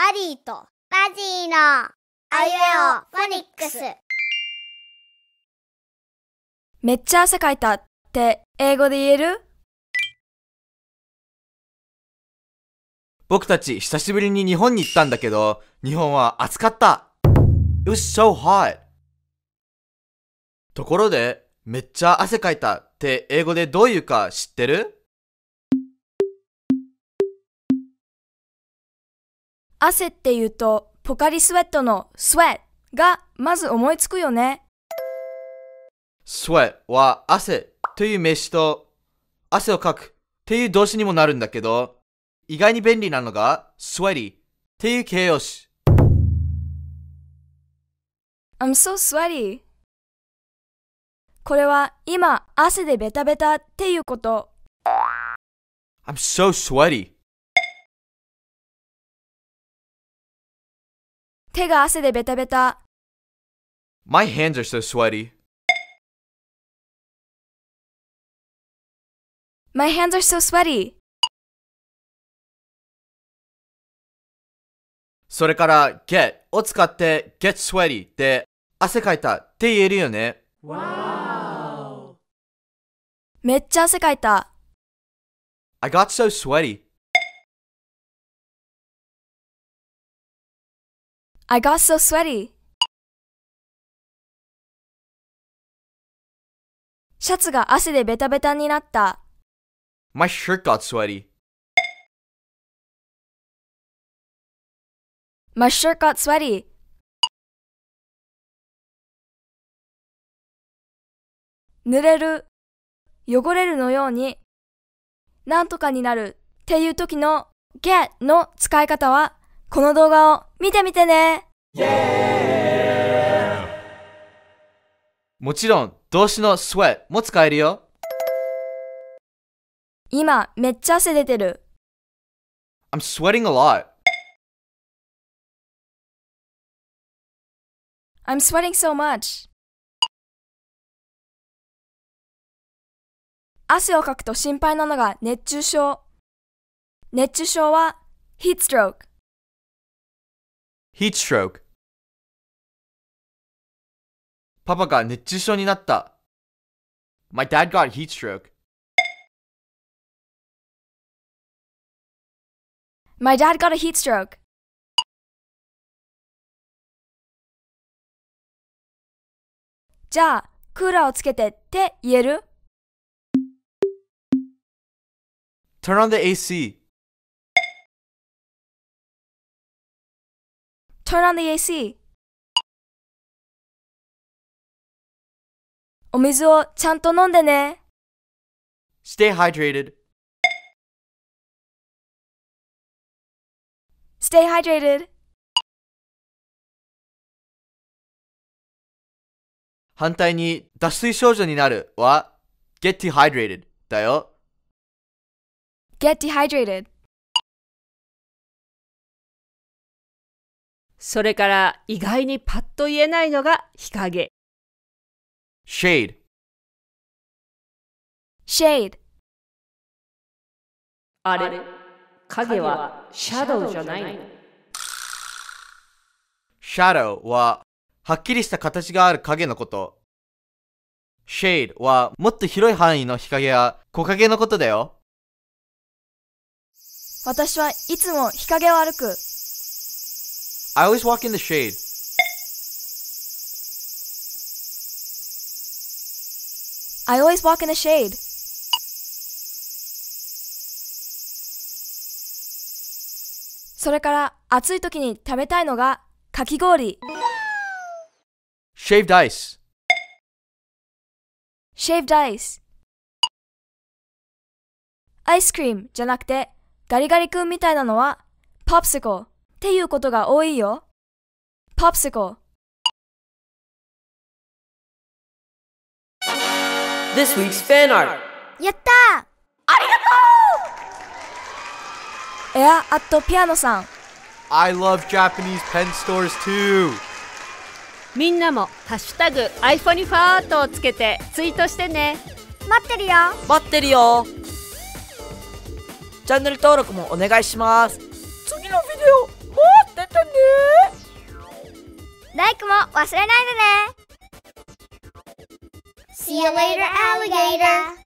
アリーとバジーのあゆえおフォニックスめっちゃ汗かいたって英語で言える僕たち久しぶりに日本に行ったんだけど日本は暑かった It was so hot ところでめっちゃ汗かいたって英語でどういうか知ってる汗っていうと、ポカリスウェットのスウェットがまず思いつくよね。スウェットは汗という名詞と、汗をかくっていう動詞にもなるんだけど、意外に便利なのが、スウェリーっていう形容詞。I'm so sweaty. これは今汗でベタベタっていうこと。I'm so sweaty. 手が汗でベタベタ。My hands are so sweaty. My hands are so sweaty. それから get を使って get sweaty で汗かいたって言えるよね。めっちゃ汗かいた。I got so sweaty. I got so sweaty. シャツが汗でベタベタになった。My shirt got sweaty. My shirt got sweaty. ぬれる、汚れるのように、なんとかになるっていう時の get の使い方は、この動画を見てみてねもちろん動詞の sweat も使えるよ今めっちゃ汗出てる I'm sweating a lot I'm sweating so much 汗をかくと心配なのが熱中症熱中症は heat stroke heat stroke My dad got heat stroke. My dad got a heat stroke. Turn on the AC. Turn on the AC! お水をちゃんと飲んでね。Stay hydrated. Stay hydrated. 反対に脱水症状になるは get dehydrated だよ。get dehydrated それから意外にパッと言えないのが日陰。shade, shade, あれ、影はシャドウじゃないの shadow は、はっきりした形がある影のこと。shade は、もっと広い範囲の日陰や木陰のことだよ。私はいつも日陰を歩く。I always walk in the shade. I always walk in the shade. それかから暑いい時に食べたのがき氷。Shaved ice. Shaved ice. アイスクリームじゃなくてガリガリ君みたいなのは popsicle っていうことが多いよ。p o p s i c This week's fan art やったありがとうエアアットピアノさん I love Japanese pen stores too みんなもハッシュタグ iPhone ファートをつけてツイートしてね待ってるよ待ってるよチャンネル登録もお願いします次のビデオ大工も忘れないでね See you later, alligator!